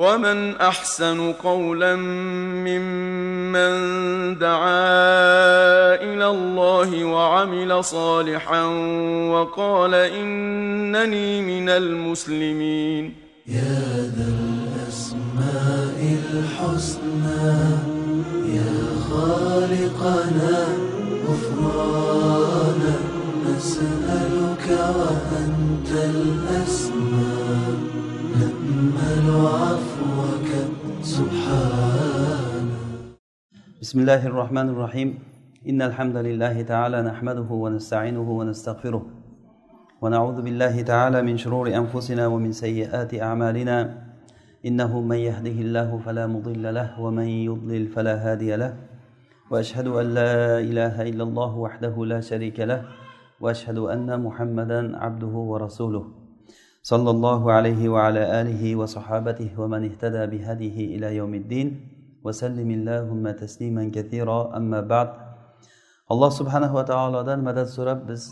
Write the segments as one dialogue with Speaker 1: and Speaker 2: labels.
Speaker 1: ومن احسن قولا ممن دعا الى الله وعمل صالحا وقال انني من المسلمين يا ذا الاسماء الحسنى يا خالقنا غفرانا نسالك وانت الاسماء نامل عفوا سبحانه بسم الله الرحمن الرحيم إن الحمد لله تعالى نحمده ونستعينه ونستغفره ونعوذ بالله تعالى من شرور أنفسنا ومن سيئات أعمالنا إنه من يهده الله فلا مضل له ومن يضلل فلا هادي له وأشهد أن لا إله إلا الله وحده لا شريك له وأشهد أن محمدا عبده ورسوله صلى الله عليه وعلى آله وصحابته ومن اهتدى بهديه إلى يوم الدين وسلم اللهم تسليما كثيرا أما بعد الله سبحانه وتعالى دان مدد سورب بس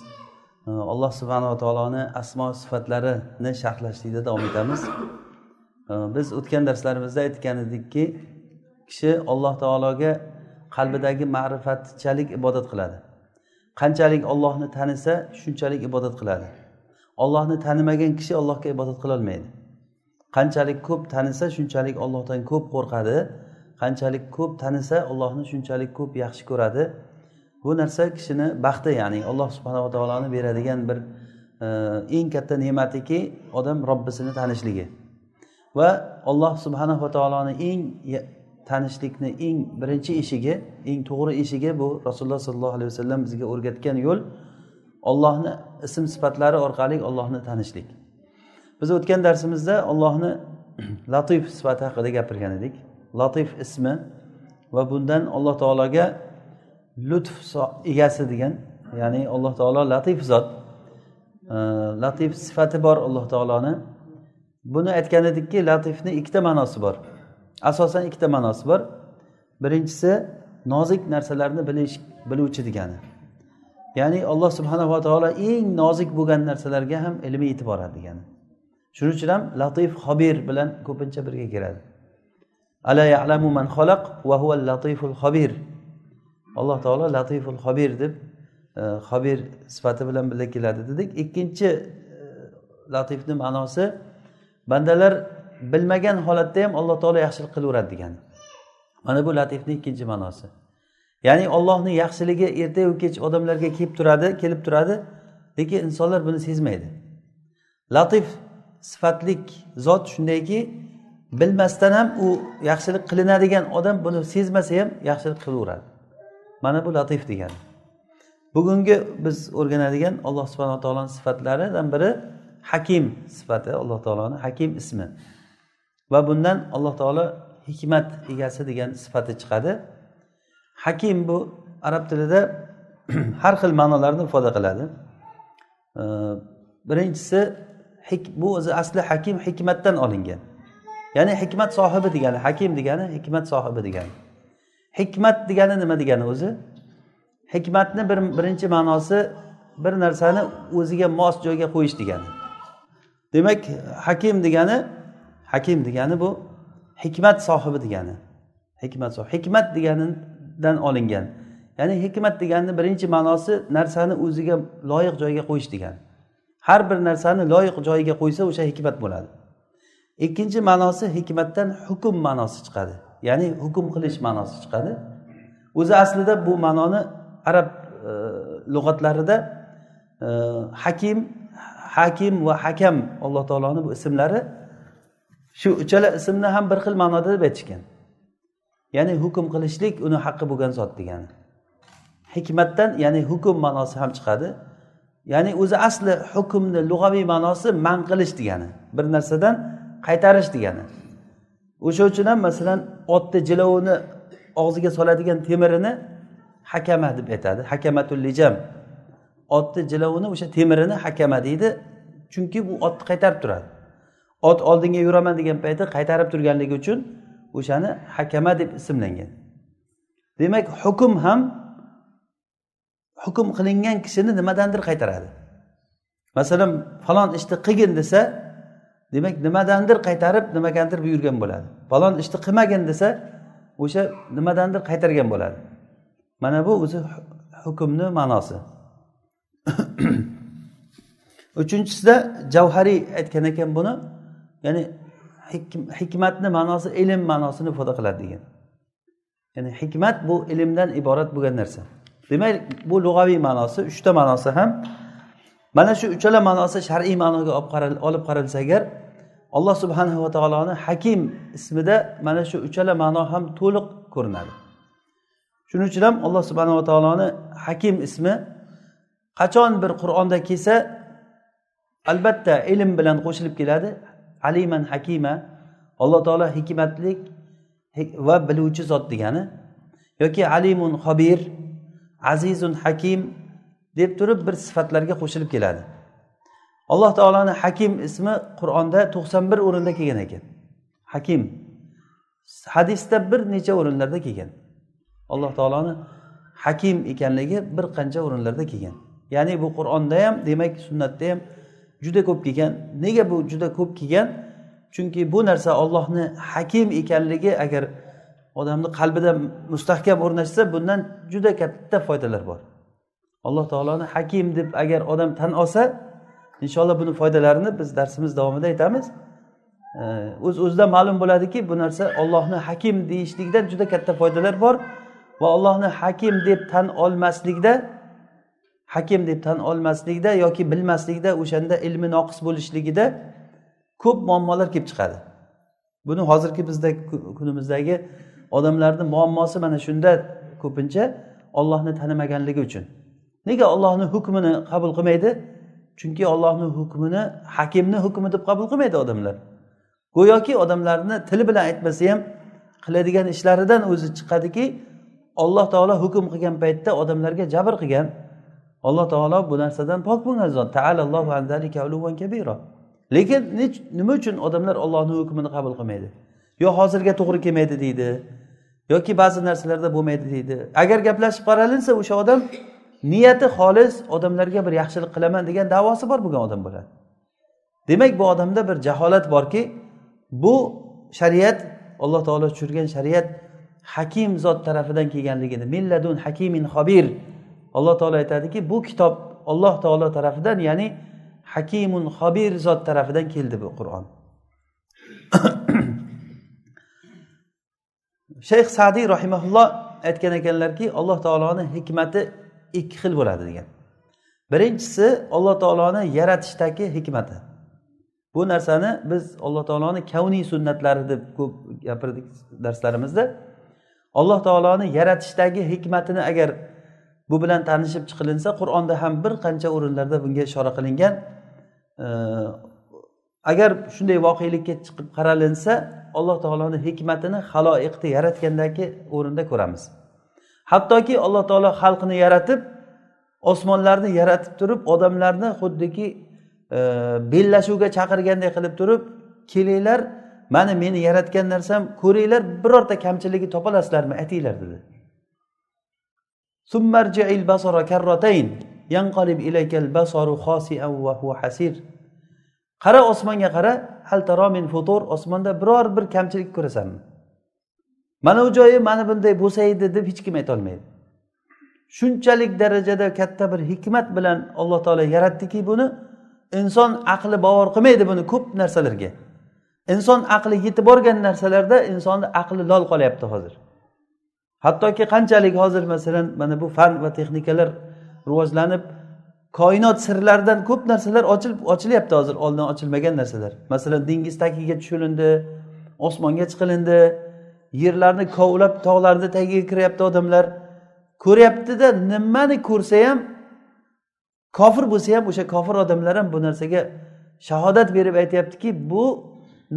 Speaker 1: alloh subhanava taoloni asmo sifatlarini sharhlashlikda davom etamiz e, biz o'tgan darslarimizda aytgan edikki kishi alloh taologa qalbidagi ma'rifatchalik ibodat qiladi qanchalik ollohni tanisa shunchalik ibodat qiladi ollohni tanimagan kishi allohga ibodat qilolmaydi qanchalik ko'p tanisa shunchalik ollohdan ko'p qo'rqadi qanchalik ko'p tanisa ollohni shunchalik ko'p yaxshi ko'radi bu narsa kishini baxti ya'ni alloh subhanava taoloni beradigan bir e, eng katta ne'matiki odam robbisini tanishligi va alloh subhanava taoloni eng tanishlikni eng birinchi eshigi eng to'g'ri eshigi bu rasululloh sollallohu alayhi vasallam bizga o'rgatgan yo'l ollohni ism sifatlari orqali ollohni tanishlik biz o'tgan darsimizda ollohni latif sifati haqida gapirgan edik latif ismi va bundan alloh taologa lutf egasi degan ya'ni alloh taolo latif zot e, latif sifati bor alloh taoloni buni aytgan edikki latifni ikkita ma'nosi bor asosan ikkita ma'nosi bor birinchisi nozik narsalarni bilish biluvchi degani ya'ni alloh subhanava taolo eng nozik bo'lgan narsalarga ham ilmi yetib boradi degani shuning uchun ham latif xobir bilan ko'pincha birga keladi ala ya'lamu man xalaq va huva latiful xobir alloh taolo latiful xobir deb e, xobir sifati bilan birga keladi dedik ikkinchi e, latifni ma'nosi bandalar bilmagan holatda ham alloh taolo yaxshilik qilaveradi degani mana bu latifni ikkinchi ma'nosi ya'ni ollohni yaxshiligi ertayu kech odamlarga kelib turadi kelib turadi lekin insonlar buni sezmaydi latif sifatlik zot shundayki bilmasdan ham u yaxshilik qilinadigan odam buni sezmasa ham yaxshilik qilaveradi mana bu latif degani bugungi biz o'rganadigan alloh subhanaa taoloni sifatlaridan biri hakim sifati alloh taoloni hakim ismi va bundan alloh taolo hikmat egasi degan sifati chiqadi hakim bu arab tilida har xil ma'nolarni ifoda qiladi birinchisi bu o'zi asli hakim hikmatdan olingan ya'ni hikmat sohibi degani hakim degani hikmat sohibi degani hikmat degani nima degani o'zi hikmatni bir birinchi ma'nosi bir narsani o'ziga mos joyga qo'yish degani demak hakim degani hakim degani bu hikmat sohibi degani hikmat hikmat degani hikmatdan olingan ya'ni hikmat deganni birinchi ma'nosi narsani o'ziga loyiq joyga qo'yish degani har bir narsani loyiq joyiga qo'ysa o'sha hikmat bo'ladi ikkinchi ma'nosi hikmatdan hukm ma'nosi chiqadi ya'ni hukm qilish ma'nosi chiqadi o'zi aslida bu ma'noni arab e, lug'atlarida e, hakim hakim va hakam alloh taoloni bu ismlari shu uchala ismni ham bir xil ma'noda deb aytishgan ya'ni hukm qilishlik uni haqqi bo'lgan zot degani hikmatdan ya'ni hukm ma'nosi ham chiqadi ya'ni o'zi asli hukmni lug'aviy ma'nosi man qilish degani bir narsadan qaytarish degani o'sha uchun ham masalan otni jilovini og'ziga soladigan temirini hakama deb aytadi hakamatul lijam otni jilovini o'sha temirini hakama deydi chunki bu otni qaytarib turadi ot oldinga yuraman degan paytda qaytarib turganligi uchun o'shani hakama deb ismlangan demak hukm ham hukm qilingan kishini nimadandir qaytaradi masalan falon ishni qilgin desa demak nimadandir qaytarib nimagadir buyurgan bo'ladi falon ishni qilmagin desa o'sha nimadandir qaytargan bo'ladi mana bu o'zi hukmni ma'nosi uchinchisida javhariy aytgan ekan buni ya'ni hikmatni ma'nosi ilm ma'nosini ifoda qiladi degan ya'ni hikmat bu ilmdan iborat bo'lgan narsa demak bu lug'aviy ma'nosi uchta ma'nosi ham mana shu uchala ma'nosi shar'iy ma'noga olib qaralsa agar alloh va taoloni hakim ismida mana shu uchala ma'no ham to'liq ko'rinadi shuning uchun ham alloh subhanava taoloni hakim ismi qachon bir qur'onda kelsa albatta ilm bilan qo'shilib keladi aliman hakima alloh taolo hikmatlik va biluvchi zot degani yoki alimun hobir azizun hakim deb turib bir sifatlarga qo'shilib keladi alloh taoloni hakim ismi qur'onda to'qson bir o'rinda kelgan ekan hakim hadisda bir necha o'rinlarda kelgan alloh taoloni hakim ekanligi bir qancha o'rinlarda kelgan ya'ni bu qur'onda ham demak sunnatda ham juda ko'p kelgan nega bu juda ko'p kelgan chunki bu narsa ollohni hakim ekanligi agar odamni qalbida mustahkam o'rnashsa bundan juda katta foydalar bor alloh taoloni hakim deb agar odam tan olsa inshaalloh buni foydalarini biz darsimiz davomida aytamiz o'z uz o'zidan ma'lum bo'ladiki bu narsa ollohni hakim deyishlikdan juda katta foydalar bor va ollohni hakim deb tan olmaslikda hakim deb tan olmaslikda yoki bilmaslikda o'shanda ilmi noqis bo'lishligida ko'p muammolar kelib chiqadi buni hozirgi bizda kunimizdagi odamlarni muammosi mana shunda ko'pincha ollohni tanimaganligi uchun nega ollohni hukmini qabul qilmaydi chunki ollohni hukmini hakimni hukmi deb qabul qilmaydi odamlar go'yoki odamlarni tili bilan aytmasa ham qiladigan ishlaridan o'zi chiqadiki alloh taolo hukm qilgan paytda odamlarga jabr qilgan alloh taolo bu narsadan pok bo'lgan zot lekin nima uchun odamlar ollohni hukmini qabul qilmaydi yo hozirga to'g'ri kelmaydi deydi yoki ba'zi narsalarda bo'lmaydi deydi agar gaplashib qaralinsa o'sha odam niyati xolis odamlarga bir yaxshilik qilaman degan davosi bor bo'lgan odam bo'ladi demak bu odamda bir jaholat borki bu shariat alloh taolo tushirgan shariat hakim zot tarafidan kelganligini milladun hakimin xobir alloh taolo aytadiki bu kitob alloh taolo tarafidan ya'ni hakimun xobir zot tarafidan keldi bu qur'on shayx sadiy rahimaulloh aytgan ekanlarki alloh taoloni hikmati ikki xil bo'ladi degan birinchisi alloh taoloni yaratishdagi hikmati bu narsani biz alloh taoloni kavniy sunnatlari deb ko'p gapirdik darslarimizda alloh taoloni yaratishdagi hikmatini agar bu bilan tanishib chiqilinsa qur'onda ham bir qancha o'rinlarda bunga ishora qilingan agar shunday voqelikka chiqib qaralinsa alloh taoloni hikmatini haloiqni yaratgandagi o'rinda ko'ramiz hattoki alloh taolo xalqni yaratib osmonlarni yaratib turib odamlarni xuddiki e, bellashuvga chaqirganday qilib turib kelinglar mana meni yaratgan narsam ko'ringlar birorta kamchiligi topolasizlarmi aytinglar dedi qara osmonga qara hal taro min futur osmonda biror bir kamchilik ko'rasanmi mana u joyi mana bunday bo'lsa edi deb hech kim aytolmaydi shunchalik darajada katta bir hikmat bilan alloh taolo yaratdiki buni inson aqli bovar qilmaydi buni ko'p narsalarga inson aqli yetib borgan narsalarda insonni aqli lol qolyapti hozir hattoki qanchalik hozir masalan mana bu fan va texnikalar rivojlanib koinot sirlaridan ko'p narsalar ochilib ochilyapti hozir oldin ochilmagan narsalar masalan dengiz tagiga tushilindi osmonga chiqilindi yerlarni kovlab tog'larni tagiga kiryapti odamlar ko'ryaptida nimani ko'rsa ham kofir bo'lsa ham o'sha kofir odamlar ham bu narsaga shahodat berib aytyaptiki bu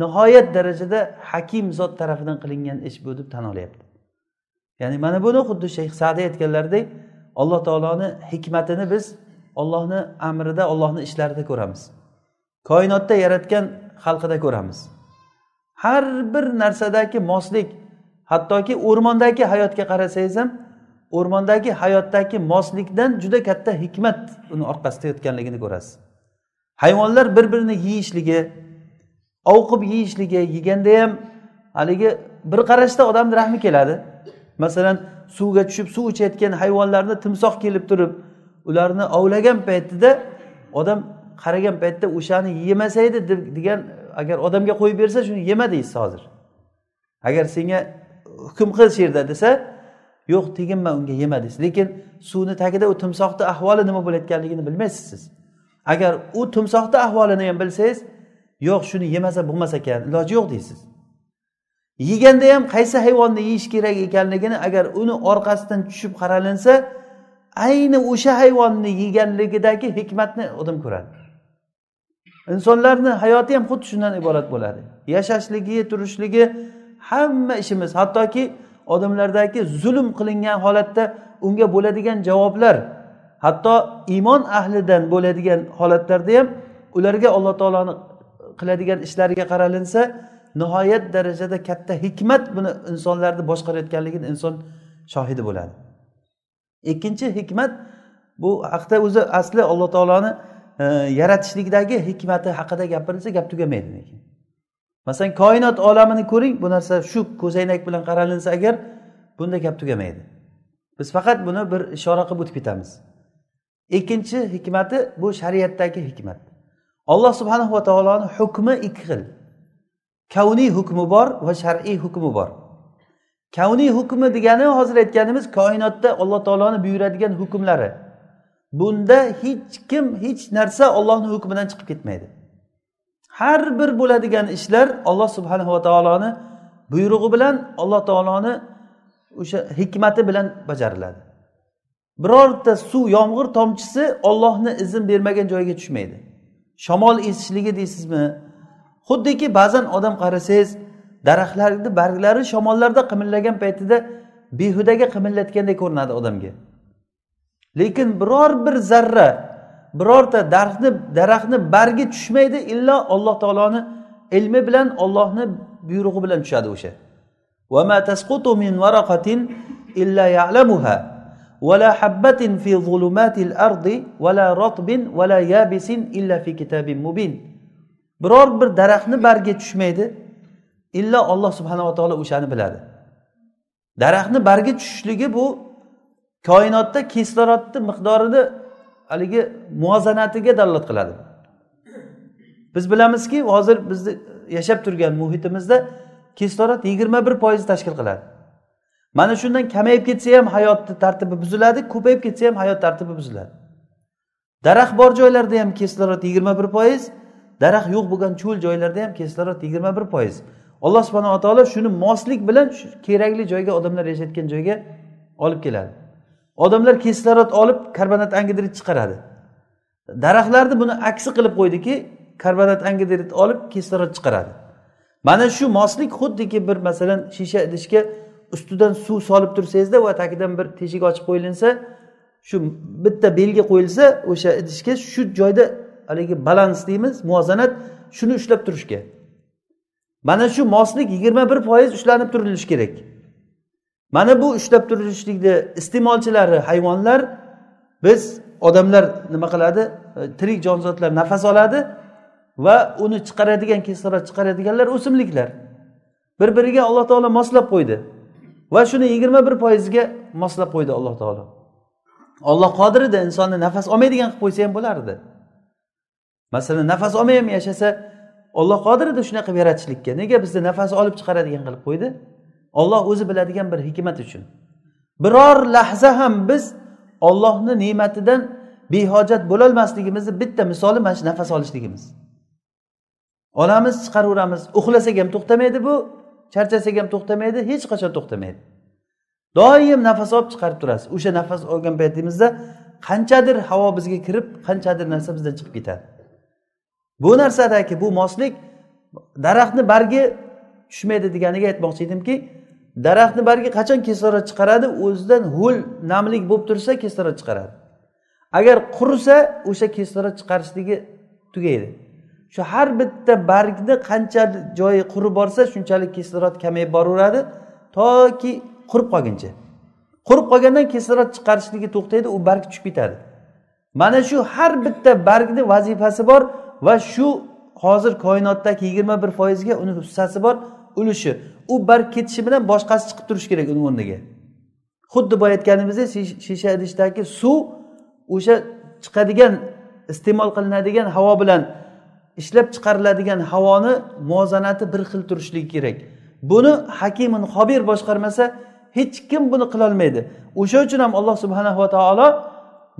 Speaker 1: nihoyat darajada hakim zot tarafidan qilingan ish bu deb tan olyapti ya'ni mana buni xuddi shayx sadiy aytganlaridek alloh taoloni hikmatini biz ollohni amrida ollohni ishlarida ko'ramiz koinotda yaratgan xalqida ko'ramiz har bir narsadagi moslik hattoki o'rmondagi hayotga qarasangiz ham o'rmondagi hayotdagi moslikdan juda katta hikmat uni orqasida yotganligini ko'rasiz hayvonlar bir birini yeyishligi ovqib yeyishligi yeganda ham haligi bir qarashda odamni rahmi keladi masalan suvga tushib suv ichayotgan hayvonlarni timsoh kelib turib ularni ovlagan paytida odam qaragan paytda o'shani yemasa edi degan agar odamga qo'yib bersa shuni yema deysiz hozir agar senga hukm qil shu yerda desa yo'q teginma unga yema deysiz lekin suvni tagida u timsohni ahvoli nima bo'layotganligini bilmaysiz siz agar u timsohni ahvolini ham bilsangiz yo'q shuni yemasa bo'lmas ekan iloji yo'q deysiz yeganda ham qaysi hayvonni yeyish kerak ekanligini agar uni orqasidan tushib qaralinsa ayni o'sha hayvonni yeganligidagi hikmatni odam ko'radi insonlarni hayoti ham xuddi shundan iborat bo'ladi yashashligi turishligi hamma ishimiz hattoki odamlardagi zulm qilingan holatda unga bo'ladigan javoblar hatto iymon ahlidan bo'ladigan holatlarda ham ularga alloh taoloni qiladigan ishlariga qaralinsa nihoyat darajada katta hikmat buni insonlarni boshqarayotganligini inson shohidi bo'ladi ikkinchi hikmat bu haqda o'zi asli alloh taoloni e, yaratishlikdagi hikmati haqida gapirilsa gap tugamaydi lekin masalan koinot olamini ko'ring bu narsa shu ko'zoynak bilan qaralinsa agar bunda gap tugamaydi biz faqat buni bir ishora qilib o'tib ketamiz ikkinchi hikmati bu shariatdagi hikmat alloh subhanava taoloni hukmi ikki xil kavniy hukmi bor va shar'iy hukmi bor kavniy hukmi degani hozir aytganimiz koinotda alloh taoloni buyuradigan hukmlari bunda hech kim hech narsa ollohni hukmidan chiqib ketmaydi har bir bo'ladigan ishlar olloh subhanava taoloni buyrug'i bilan alloh taoloni o'sha hikmati bilan bajariladi birorta suv yomg'ir tomchisi ollohni izn bermagan joyga tushmaydi shamol esishligi deysizmi xuddiki ba'zan odam qarasangiz daraxtlarni barglari shamollarda qimillagan paytida behudaga qimillatgandek ko'rinadi odamga lekin biror bir zarra birorta daraxtni daraxtni bargi tushmaydi illo alloh taoloni ilmi bilan ollohni buyrug'i bilan tushadi o'sha وما ولا حبة في ظلمات الأرض ولا رطب ولا يابس إلا في كتاب مبين biror bir daraxtni bargi tushmaydi illo olloh subhanava taolo o'shani biladi daraxtni bargi tushishligi bu koinotda kislorodni miqdorini haligi muvozanatiga dalolat qiladi biz bilamizki hozir bizni yashab turgan muhitimizda kislorod yigirma bir foiz tashkil qiladi mana shundan kamayib ketsa ham hayotni tartibi buziladi ko'payib ketsa ham hayot tartibi buziladi daraxt bor joylarda ham kislorod yigirma bir foiz daraxt yo'q bo'lgan cho'l joylarda ham kislorod yigirma bir foiz alloh subhanaa taolo shuni moslik bilan kerakli joyga odamlar yashayotgan joyga olib keladi odamlar kislorod olib karbonat angidrid chiqaradi daraxtlarni buni aksi qilib qo'ydiki karbonat angidrid olib kislorod chiqaradi mana shu moslik xuddiki bir masalan shisha idishga ustidan suv solib tursangizda va tagidan bir teshik ochib qo'yilinsa shu bitta belgi qo'yilsa o'sha idishga shu joyda haligi balans deymiz muvozanat shuni ushlab turishga mana shu moslik yigirma bir foiz ushlanib turilishi kerak mana bu ushlab turilishlikni iste'molchilari hayvonlar biz odamlar nima qiladi e, tirik jonzotlar nafas oladi va uni chiqaradigan kislorod chiqaradiganlar o'simliklar bir biriga alloh taolo moslab qo'ydi va shuni yigirma bir foizga moslab qo'ydi alloh taolo olloh qodir edi insonni nafas olmaydigan qilib qo'ysa ham bo'lardi masalan nafas olmay ham yashasa olloh qodir edi shunaqa qilib yaratishlikka nega bizni nafas olib chiqaradigan qilib qo'ydi olloh o'zi biladigan bir hikmat uchun biror lahza ham biz ollohni ne'matidan behojat bo'lolmasligimizni bitta misoli mana shu nafas olishligimiz olamiz chiqaraveramiz uxlasak ham to'xtamaydi bu charchasak ham to'xtamaydi hech qachon to'xtamaydi doim nafas olib chiqarib turasiz o'sha nafas olgan paytingizda qanchadir havo bizga kirib qanchadir narsa bizdan chiqib ketadi bu narsadagi bu moslik daraxtni bargi tushmaydi deganiga aytmoqchi edimki daraxtni bargi qachon kislorod chiqaradi o'zidan ho'l namlik bo'lib tursa kislorod chiqaradi agar qurisa o'sha kislorod chiqarishligi tugaydi shu har bitta bargni qancha joyi qurib borsa shunchalik kislorod kamayib boraveradi toki qurib qolguncha qurib qolgandan kislorod chiqarishligi to'xtaydi u barg tushib ketadi mana shu har bitta bargni vazifasi bor va shu hozir koinotdagi yigirma bir foizga uni hissasi bor ulushi u barg ketishi bilan boshqasi chiqib turishi kerak uni o'rniga xuddi boya aytganimizdek shisha idishdagi suv o'sha chiqadigan iste'mol qilinadigan havo bilan ishlab chiqariladigan havoni muvozanati bir xil turishligi kerak buni hakimin xobir boshqarmasa hech kim buni qilolmaydi o'sha uchun ham alloh subhanava taolo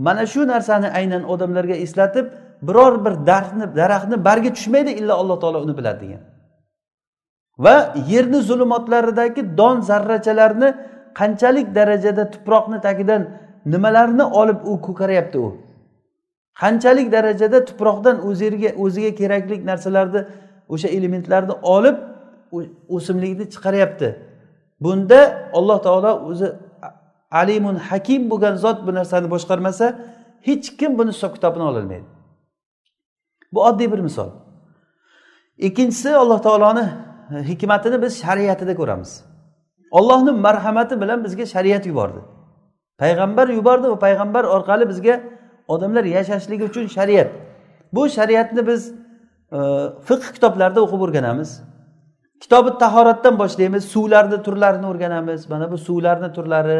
Speaker 1: mana shu narsani aynan odamlarga eslatib biror bir daraxtni daraxtni bargi tushmaydi illo alloh taolo uni biladi degan va yerni zulumotlaridagi don zarrachalarni qanchalik darajada tuproqni tagidan nimalarni olib u ko'karyapti u qanchalik darajada tuproqdan o'ziga o'ziga kerakli narsalarni o'sha elementlarni olib o'simlikni chiqaryapti bunda alloh taolo o'zi alimun hakim bo'lgan zot bu narsani boshqarmasa hech kim buni hisob kitobini ololmaydi bu oddiy bir misol ikkinchisi alloh taoloni e, hikmatini biz shariatida ko'ramiz ollohni marhamati bilan bizga shariat yubordi payg'ambar yubordi va payg'ambar orqali bizga odamlar yashashligi uchun shariat bu shariatni biz e, fiqh kitoblarida o'qib o'rganamiz kitobi tahoratdan boshlaymiz suvlarni turlarini o'rganamiz mana bu suvlarni turlari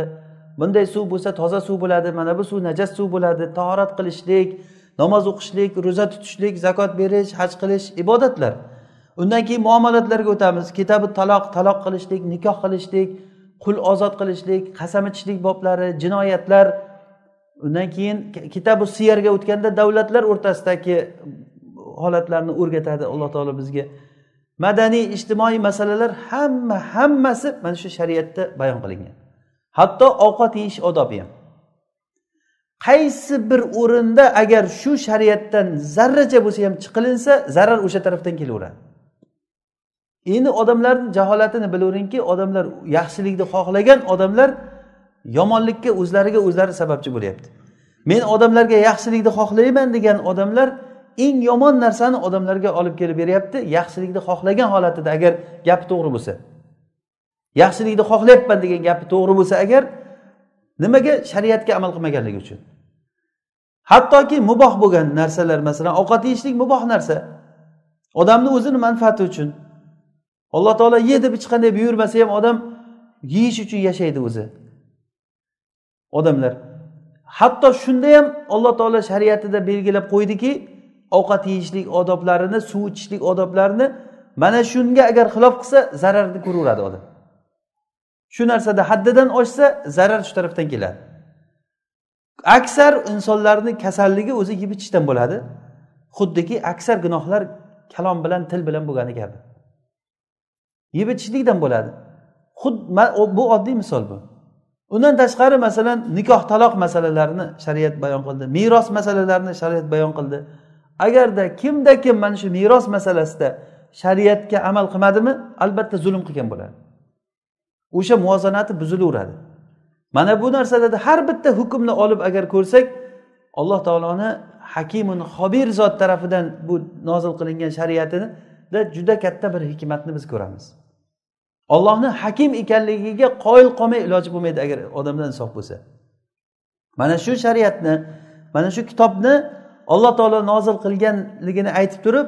Speaker 1: bunday suv bo'lsa toza suv bo'ladi mana bu suv najas suv bo'ladi tahorat qilishlik namoz o'qishlik ro'za tutishlik zakot berish haj qilish ibodatlar undan keyin muomalatlarga o'tamiz kitobi taloq taloq qilishlik nikoh qilishlik qul ozod qilishlik qasam ichishlik boblari jinoyatlar undan keyin kitobi siyarga o'tganda davlatlar o'rtasidagi holatlarni o'rgatadi alloh taolo bizga madaniy ijtimoiy masalalar hamma hammasi mana shu shariatda bayon qilingan hatto ovqat yeyish odobi ham qaysi bir o'rinda agar shu shariatdan zarracha bo'lsa ham chiqilinsa zarar o'sha tarafdan kelaveradi endi odamlarni jaholatini bilaveringki odamlar yaxshilikni xohlagan odamlar yomonlikka o'zlariga o'zlari sababchi bo'lyapti men odamlarga yaxshilikni xohlayman degan odamlar eng yomon narsani odamlarga olib kelib beryapti yaxshilikni xohlagan holatida agar gapi to'g'ri bo'lsa yaxshilikni xohlayapman degan gapi to'g'ri bo'lsa agar nimaga shariatga amal qilmaganligi uchun hattoki muboh bo'lgan narsalar masalan ovqat yeyishlik muboh narsa odamni o'zini manfaati uchun alloh taolo ye deb hech qanday buyurmasa ham odam yeyish uchun yashaydi o'zi odamlar hatto shunda ham alloh taolo shariatida belgilab qo'ydiki ovqat yeyishlik odoblarini suv ichishlik odoblarini mana shunga agar xilof qilsa zararni ko'raveradi odam shu narsada haddidan oshsa zarar shu tarafdan keladi aksar insonlarni kasalligi o'zi yeb ichishdan bo'ladi xuddiki aksar gunohlar kalom bilan til bilan bo'lgani kabi yeb ichishlikdan bo'ladi xuddi bu oddiy misol bu undan tashqari masalan nikoh taloq masalalarini shariat bayon qildi meros masalalarini shariat bayon qildi agarda kimda kim mana shu meros masalasida shariatga amal qilmadimi albatta zulm qilgan bo'ladi o'sha muvozanati buzilaveradi mana bu narsada har bitta hukmni olib agar ko'rsak alloh taoloni hakimun hobir zot tarafidan bu nozil qilingan shariatida juda katta bir hikmatni biz ko'ramiz ollohni hakim ekanligiga qoyil qolmay iloji bo'lmaydi agar odamdan insof bo'lsa mana shu shariatni mana shu kitobni alloh taolo nozil qilganligini aytib turib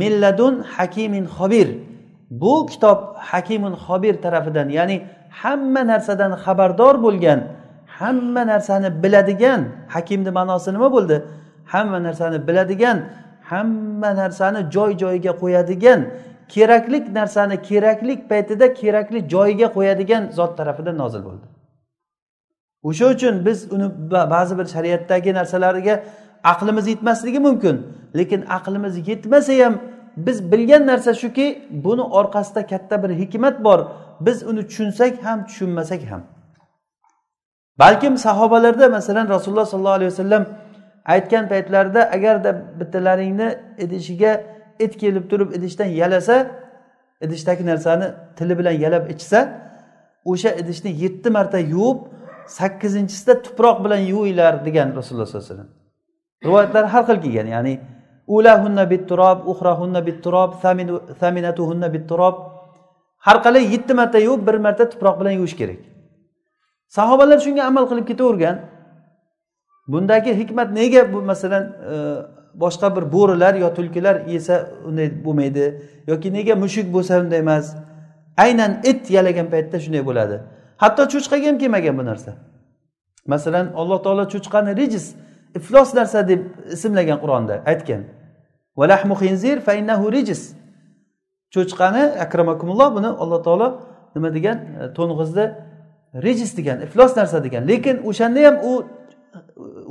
Speaker 1: milladun hakimin hobir bu kitob hakimun xobir tarafidan ya'ni hamma narsadan xabardor bo'lgan hamma narsani biladigan hakimni ma'nosi nima bo'ldi hamma narsani biladigan hamma narsani joy joyiga qo'yadigan keraklik narsani keraklik paytida kerakli joyiga qo'yadigan zot tarafidan nozil bo'ldi o'sha uchun biz uni ba'zi bir shariatdagi narsalarga aqlimiz yetmasligi mumkin lekin aqlimiz yetmasa ham biz bilgan narsa shuki buni orqasida katta bir hikmat bor biz uni tushunsak ham tushunmasak ham balkim sahobalarda masalan rasululloh sollallohu alayhi vasallam aytgan paytlarida agarda bittalaringni idishiga it kelib turib idishdan yalasa idishdagi narsani tili bilan yalab ichsa o'sha idishni yetti marta yuvib sakkizinchisida tuproq bilan yuvinglar degan rasululloh sollallohu alayhi vasallam rivoyatlar har xil kelgan ya'ni ulahunna bitturob uhrahunna bitturob saminatuhunna bitturob har qalay yetti marta yuvib bir marta tuproq bilan yuvish kerak sahobalar shunga amal qilib ketavergan bundagi hikmat nega bu masalan e, boshqa bir bo'rilar yo tulkilar yesa unday bo'lmaydi yoki nega mushuk bo'lsa unday emas aynan it yalagan paytda shunday bo'ladi hatto cho'chqaga ham kelmagan bu narsa masalan alloh taolo cho'chqani rijis iflos narsa deb ismlagan qur'onda aytgan xinzir cho'chqani akramakumulloh buni alloh taolo nima degan e, to'ng'izni rejis degan iflos narsa degan lekin o'shanda ham u e,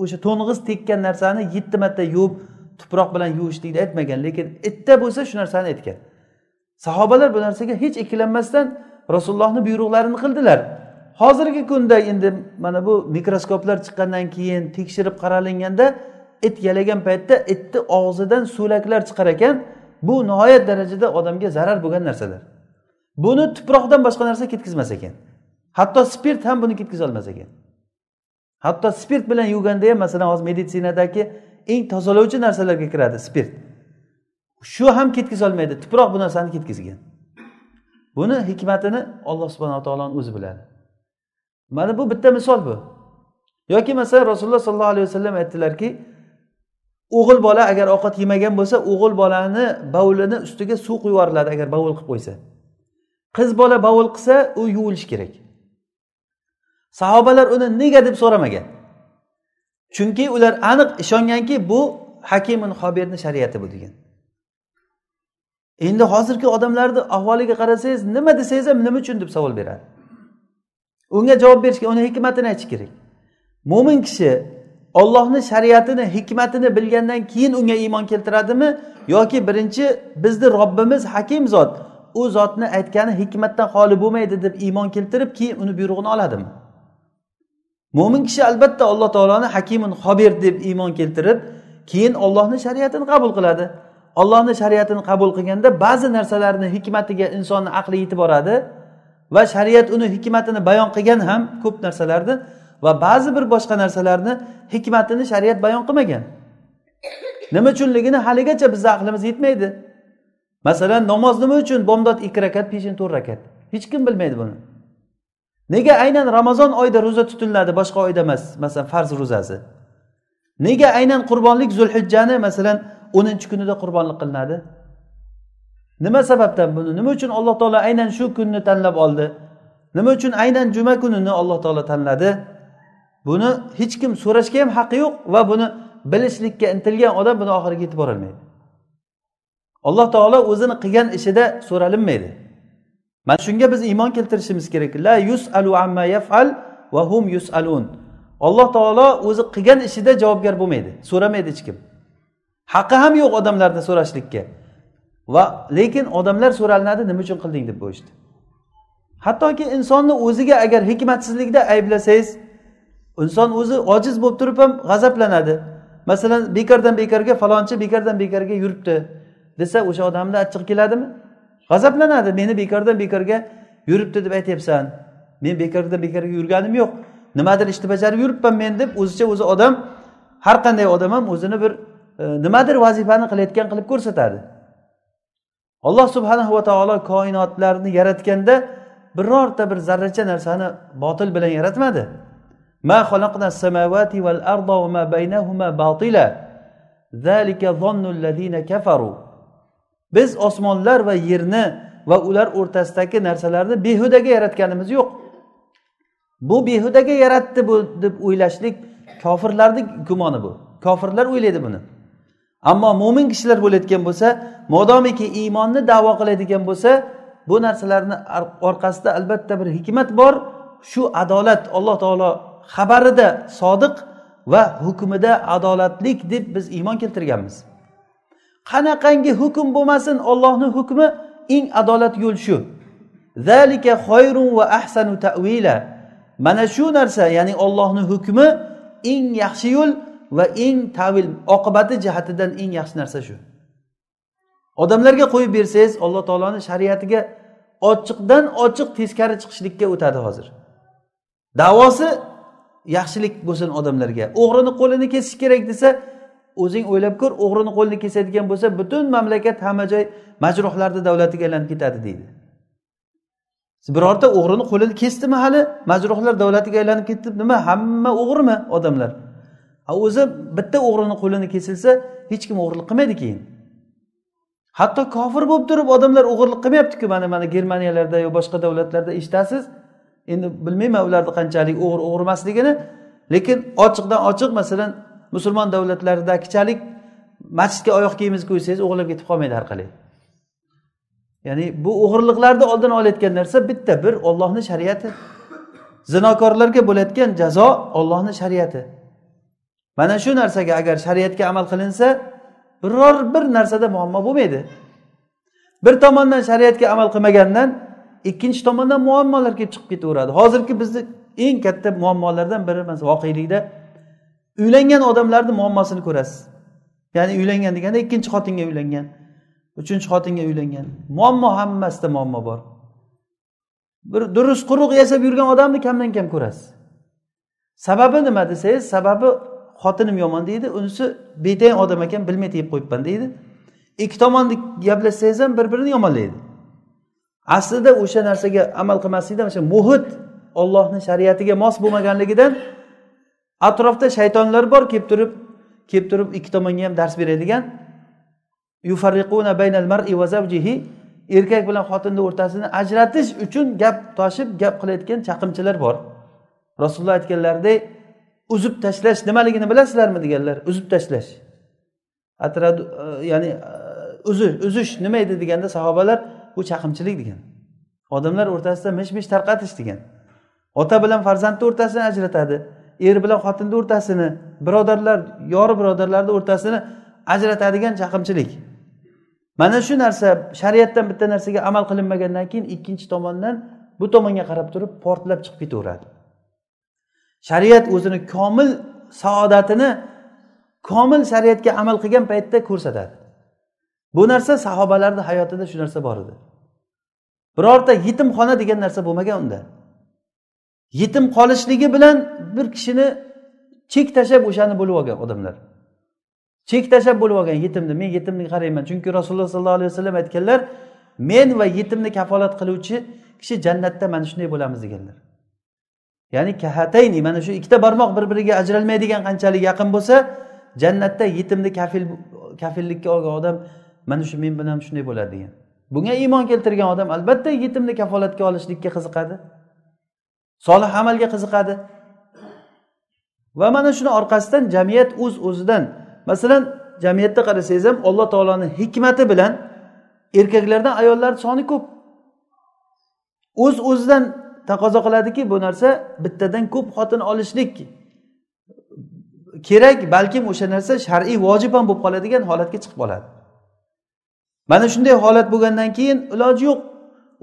Speaker 1: o'sha to'ng'iz tekkan narsani yetti marta yuvib tuproq bilan yuvishlikni aytmagan lekin itda bo'lsa shu narsani aytgan sahobalar bu narsaga hech ikkilanmasdan rasulullohni buyruqlarini qildilar hozirgi kunda endi mana bu mikroskoplar chiqqandan keyin tekshirib qaralinganda it yalagan paytda itni og'zidan so'laklar chiqar ekan bu nihoyat darajada odamga zarar bo'lgan narsalar buni tuproqdan boshqa narsa ketkazmas ekan hatto spirt ham buni olmas ekan hatto spirt bilan yuvganda ham masalan hozir meditsinadagi eng tozalovchi narsalarga kiradi spirt shu ham olmaydi tuproq bu narsani ketkazgan buni hikmatini olloh subhanaa taoloni o'zi biladi mana bu bitta misol bu yoki masalan rasululloh sollallohu alayhi vasallam aytdilarki o'g'il bola agar ovqat yemagan bo'lsa o'g'il bolani bovlini ustiga suv quyib yuboriladi agar bovul qilib qo'ysa qiz bola bovul qilsa u yuvilishi kerak sahobalar uni nega deb so'ramagan chunki ular aniq ishonganki bu hakimin hobirni shariati bu degan endi hozirgi odamlarni ahvoliga qarasangiz nima desangiz ham nima uchun deb savol beradi unga javob berish uni hikmatini aytish kerak mo'min kishi ollohni shariatini hikmatini bilgandan keyin unga iymon keltiradimi yoki birinchi bizni robbimiz hakim zot u zotni aytgani hikmatdan xoli bo'lmaydi deb iymon keltirib keyin uni buyrug'ini oladimi mo'min kishi albatta alloh taoloni hakimun xobir deb iymon keltirib keyin ollohni shariatini qabul qiladi ollohni shariatini qabul qilganda ba'zi narsalarni hikmatiga insonni aqli yetib boradi va shariat uni hikmatini bayon qilgan ham ko'p narsalarni va ba'zi bir boshqa narsalarni hikmatini shariat bayon qilmagan nima uchunligini haligacha bizni aqlimiz yetmaydi masalan namoz nima uchun bomdod ikki rakat peshin to'rt rakat hech kim bilmaydi buni nega aynan ramazon oyida ro'za tutiladi boshqa oyda emas masalan farz ro'zasi nega aynan qurbonlik zulhijjani masalan o'ninchi kunida qurbonlik qilinadi nima sababdan buni nima uchun alloh taolo aynan shu kunni tanlab oldi nima uchun aynan juma kunini alloh taolo tanladi buni hech kim so'rashga ham haqqi yo'q va buni bilishlikka intilgan odam buni oxiriga yetib borolmaydi alloh taolo o'zini qilgan ishida so'ralinmaydi mana shunga biz iymon keltirishimiz kerak la yusalu amma yafal va hum yusalun alloh taolo o'zi qilgan ishida javobgar bo'lmaydi so'ramaydi hech kim haqqi ham yo'q odamlarni so'rashlikka va lekin odamlar so'ralinadi nima uchun qilding deb bo'lishdi hattoki insonni o'ziga agar hikmatsizlikda ayblasangiz inson o'zi ojiz bo'lib turib ham g'azablanadi masalan bekordan bekorga falonchi bekordan bekorga yuribdi desa o'sha odamni achchig'i keladimi g'azablanadi meni bekordan bekorga yuribdi deb aytyapsan men bekordan bekorga yurganim yo'q nimadir ishni bajarib yuribman men deb o'zicha o'zi odam har qanday odam ham o'zini bir e, nimadir vazifani qilayotgan qilib ko'rsatadi alloh subhanahu va taolo koinotlarni yaratganda birorta bir zarracha narsani botil bilan yaratmadi ما خلقنا السماوات والأرض وما بينهما باطلا ذلك ظن الذين biz osmonlar va yerni va ular o'rtasidagi narsalarni behudaga yaratganimiz yo'q bu behudaga yaratdi bu deb o'ylashlik kofirlarni gumoni bu kofirlar o'ylaydi buni ammo mo'min kishilar bo'layotgan bo'lsa modomiki iymonni davo qiladigan bo'lsa bu narsalarni orqasida albatta bir hikmat bor shu adolat alloh taolo xabarida sodiq va hukmida adolatlik deb biz iymon keltirganmiz qanaqangi hukm bo'lmasin ollohni hukmi eng adolat yo'l shu zalika xoyrun va ahsanu tavila mana shu narsa ya'ni ollohni hukmi eng yaxshi yo'l va eng tavil oqibati jihatidan eng yaxshi narsa shu odamlarga qo'yib bersangiz alloh taoloni shariatiga ochiqdan ochiq teskari chiqishlikka o'tadi hozir davosi yaxshilik bo'lsin odamlarga o'g'rini qo'lini kesish kerak desa o'zing o'ylab ko'r o'g'rini qo'lini kesadigan bo'lsa butun mamlakat hamma joy majruhlarni davlatiga aylanib ketadi deydi birorta o'g'rini qo'lini kesdimi hali majruhlar davlatiga aylanib ketdi nima hamma o'g'rimi odamlar a o'zi bitta o'g'rini qo'lini kesilsa hech kim o'g'irlik qilmaydi keyin hatto kofir bo'lib turib odamlar o'g'irlik qilmayaptiku mana mana germaniyalarda yo boshqa davlatlarda eshitasiz endi bilmayman ularni qanchalik o'g'ri uğur, o'g'ri emasligini lekin ochiqdan ochiq masalan musulmon davlatlaridagidek masjidga oyoq kiyimiz qo'ysangiz o'g'irlab ketib qolmaydi har qalay ya'ni bu o'g'irliqlarni oldini olayotgan narsa bitta bir ollohni shariati zinokorlarga bo'layotgan jazo ollohni shariati mana shu narsaga agar shariatga amal qilinsa biror bir narsada muammo bo'lmaydi bir tomondan shariatga amal qilmagandan ikkinchi tomondan muammolar kelib chiqib ketaveradi hozirgi bizni eng katta muammolardan biri voqelikda uylangan odamlarni muammosini ko'rasiz ya'ni uylangan deganda ikkinchi xotinga uylangan uchinchi xotinga uylangan muammo hammasida muammo bor bir durust quruq yashab yurgan odamni kamdan kam ko'rasiz sababi nima desangiz sababi xotinim yomon deydi unisi betayin odam ekan bilmay tegib qo'yibman deydi ikki tomonni gaplashsangiz ham bir birini yomonlaydi aslida o'sha narsaga amal qilmaslikdan o'sha muhit ollohni shariatiga mos bo'lmaganligidan atrofda shaytonlar bor kelib turib kelib turib ikki tomonga ham dars beradigan yufarriquna baynal mar'i va zavjihi erkak bilan xotinni o'rtasini ajratish uchun gap toshib gap qilayotgan chaqimchilar bor rasululloh aytganlaridek uzib tashlash nimaligini bilasizlarmi deganlar uzib tashlash atrad e, ya'ni e, uzi uzish nima edi deganda sahobalar bu chaqimchilik degan odamlar o'rtasida mish mish tarqatish degan ota bilan farzandni o'rtasini ajratadi er bilan xotinni o'rtasini birodarlar yori birodarlarni o'rtasini ajratadigan chaqimchilik mana shu narsa shariatdan bitta narsaga amal qilinmagandan keyin ikkinchi tomondan bu tomonga qarab turib portlab chiqib ketaveradi shariat o'zini komil saodatini komil shariatga amal qilgan paytda ko'rsatadi bu narsa sahobalarni hayotida shu narsa bor edi birorta yetimxona degan narsa bo'lmagan unda yetim qolishligi bilan bir kishini chek tashlab o'shani bo'lib olgan odamlar chek tashlab bo'lib olgan yetimni men yetimni qarayman chunki rasululloh sollallohu alayhi vasallam aytganlar men va yetimni kafolat qiluvchi kishi jannatda mana shunday bo'lamiz deganlar ya'ni kahatayni mana shu ikkita barmoq bir biriga ajralmaydigan qanchalik yaqin bo'lsa jannatda yetimni kafil kafillikka olgan odam mana shu men bilan shunday bo'ladi degan bunga iymon keltirgan odam albatta yetimni kafolatga olishlikka qiziqadi solih amalga qiziqadi va mana shuni orqasidan jamiyat o'z uz o'zidan masalan jamiyatda qarasangiz ham alloh taoloni hikmati bilan erkaklardan ayollar soni ko'p o'z uz o'zidan taqozo qiladiki bu narsa bittadan ko'p xotin olishlik kerak balkim o'sha narsa shar'iy vojib ham bo'lib qoladigan holatga chiqib qoladi mana shunday holat bo'lgandan keyin iloji yo'q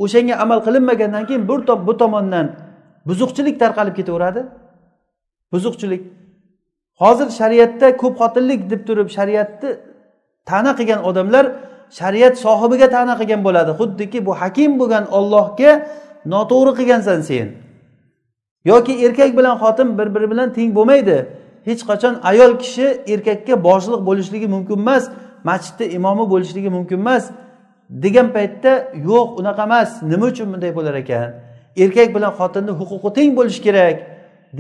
Speaker 1: o'shanga amal qilinmagandan keyin bir top bu tomondan buzuqchilik tarqalib ketaveradi buzuqchilik hozir shariatda ko'p xotinlik deb turib shariatni ta'na qilgan odamlar shariat sohibiga ta'na qilgan bo'ladi xuddiki bu hakim bo'lgan ollohga noto'g'ri qilgansan sen yoki erkak bilan xotin bir biri bilan teng bo'lmaydi hech qachon ayol kishi erkakka boshliq bo'lishligi mumkin emas masjidni imomi bo'lishligi mumkin emas degan paytda yo'q unaqa emas nima uchun bunday bo'lar ekan erkak bilan xotinni huquqi teng bo'lishi kerak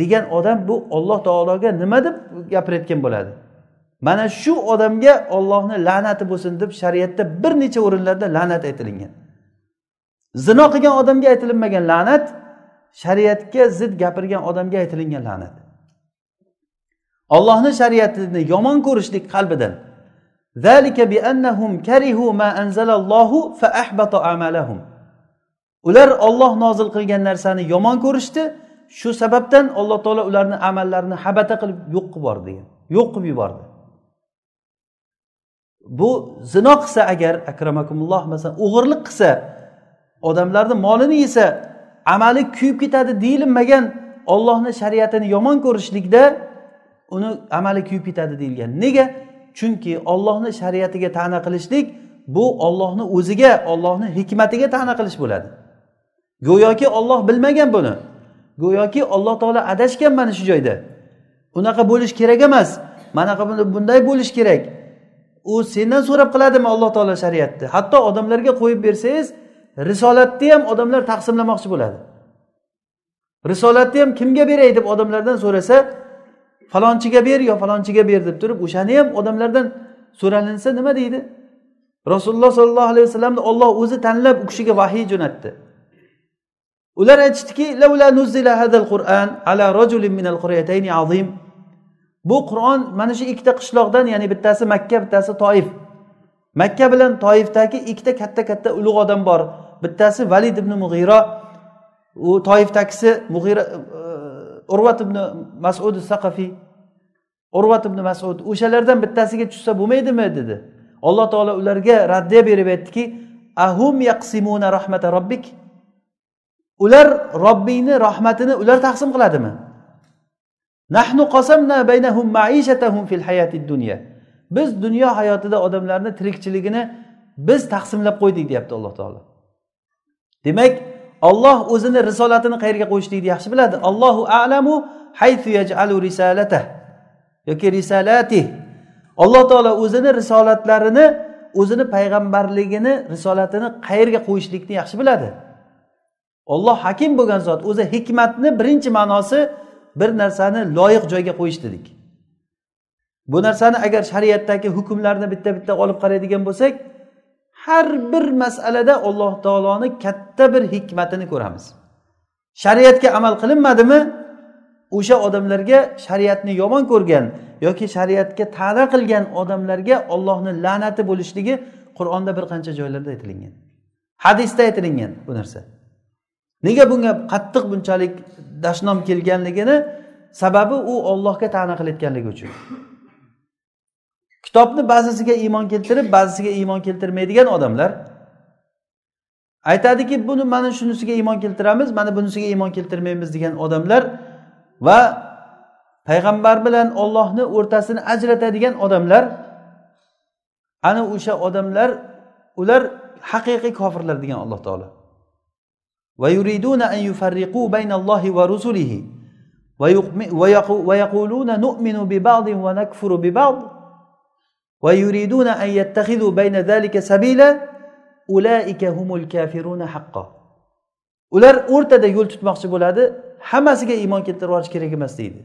Speaker 1: degan odam bu olloh taologa nima deb gapirayotgan bo'ladi mana shu odamga ollohni la'nati bo'lsin deb shariatda bir necha o'rinlarda la'nat aytilingan zino qilgan odamga aytilinmagan la'nat shariatga zid gapirgan odamga aytilingan la'nat ollohni shariatini yomon ko'rishlik qalbidan ular olloh nozil qilgan narsani yomon ko'rishdi shu sababdan alloh taolo ularni amallarini habata qilib yo'q qilib yubordi degan yo'q qilib yubordi bu zino qilsa agar akramakumulloh masalan o'g'irlik qilsa odamlarni molini yesa amali kuyib ketadi deyilmagan ollohni shariatini yomon ko'rishlikda uni amali kuyib ketadi deyilgan nega chunki ollohni shariatiga ta'na qilishlik bu ollohni o'ziga ollohni hikmatiga ta'na qilish bo'ladi go'yoki olloh bilmagan buni go'yoki olloh taolo adashgan mana shu joyda unaqa bo'lishi kerak emas mana bunday bo'lishi kerak u sendan so'rab qiladimi alloh taolo shariatni hatto odamlarga qo'yib bersangiz risolatni ham odamlar taqsimlamoqchi bo'ladi risolatni ham kimga beray deb odamlardan so'rasa falonchiga ber yo falonchiga ber deb turib o'shani ham odamlardan so'ralinsa nima deydi rasululloh sollallohu alayhi vasallamni olloh o'zi tanlab u kishiga vahiy jo'natdi ular aytishdiki qur'an ala rajulin azim bu qur'on mana shu ikkita qishloqdan ya'ni bittasi makka bittasi toif makka bilan toifdagi ikkita katta katta ulug' odam bor bittasi valid ibn mug'iro u toifdagisi mug'ira e, urvat ibn masud saqafiy urvat ibn masud o'shalardan bittasiga tushsa bo'lmaydimi dedi alloh taolo ularga raddiya berib aytdiki ahum yaqsimuna rahmata robbik ular robbingni rahmatini ular taqsim qiladimi nahnu qasamna baynahum maishatahum fil hayati dunya biz dunyo hayotida odamlarni tirikchiligini biz taqsimlab qo'ydik deyapti alloh taolo demak olloh o'zini risolatini qayerga qo'yishlikni yaxshi biladi allohu alamu haythu yajalu risalata yoki risalati alloh taolo o'zini risolatlarini o'zini payg'ambarligini risolatini qayerga qo'yishlikni yaxshi biladi olloh hakim bo'lgan zot o'zi hikmatni birinchi ma'nosi bir narsani loyiq joyga qo'yish dedik bu narsani agar shariatdagi hukmlarni bitta bitta olib qaraydigan bo'lsak har bir masalada alloh taoloni katta bir hikmatini ko'ramiz shariatga amal qilinmadimi o'sha odamlarga shariatni yomon ko'rgan yoki shariatga ta'na qilgan odamlarga ollohni la'nati bo'lishligi qur'onda bir qancha joylarda aytilingan hadisda aytilingan bu narsa nega bunga qattiq bunchalik dashnom kelganligini sababi u ollohga ta'na qilayotganligi uchun kitobni ba'zisiga iymon keltirib ba'zisiga iymon keltirmaydigan odamlar aytadiki buni mana shunisiga iymon keltiramiz mana bunisiga iymon keltirmaymiz degan odamlar va payg'ambar bilan ollohni o'rtasini ajratadigan odamlar ana o'sha odamlar ular haqiqiy kofirlar degan alloh taolo va va yuriduna an yattakhidu bayna zalika sabila ulaika humul kafiruna ular o'rtada yo'l tutmoqchi bo'ladi hammasiga iymon keltirib yuborish kerak emas deydi